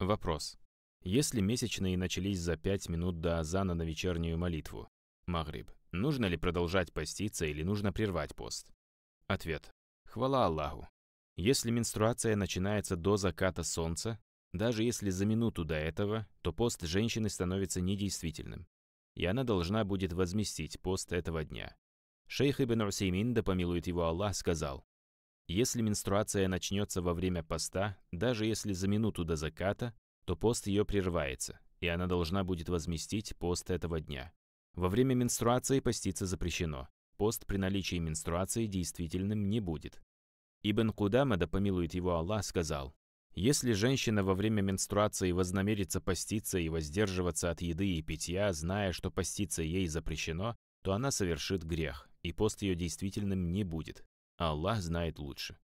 Вопрос. Если месячные начались за 5 минут до азана на вечернюю молитву, Магриб, нужно ли продолжать поститься или нужно прервать пост? Ответ. Хвала Аллаху. Если менструация начинается до заката солнца, даже если за минуту до этого, то пост женщины становится недействительным, и она должна будет возместить пост этого дня. Шейх Ибн Усеймин, да помилует его Аллах, сказал, если менструация начнется во время поста, даже если за минуту до заката, то пост ее прерывается, и она должна будет возместить пост этого дня. Во время менструации поститься запрещено. Пост при наличии менструации действительным не будет. Ибн Кудама, да помилует его Аллах, сказал, «Если женщина во время менструации вознамерится поститься и воздерживаться от еды и питья, зная, что поститься ей запрещено, то она совершит грех, и пост ее действительным не будет, Аллах знает лучше.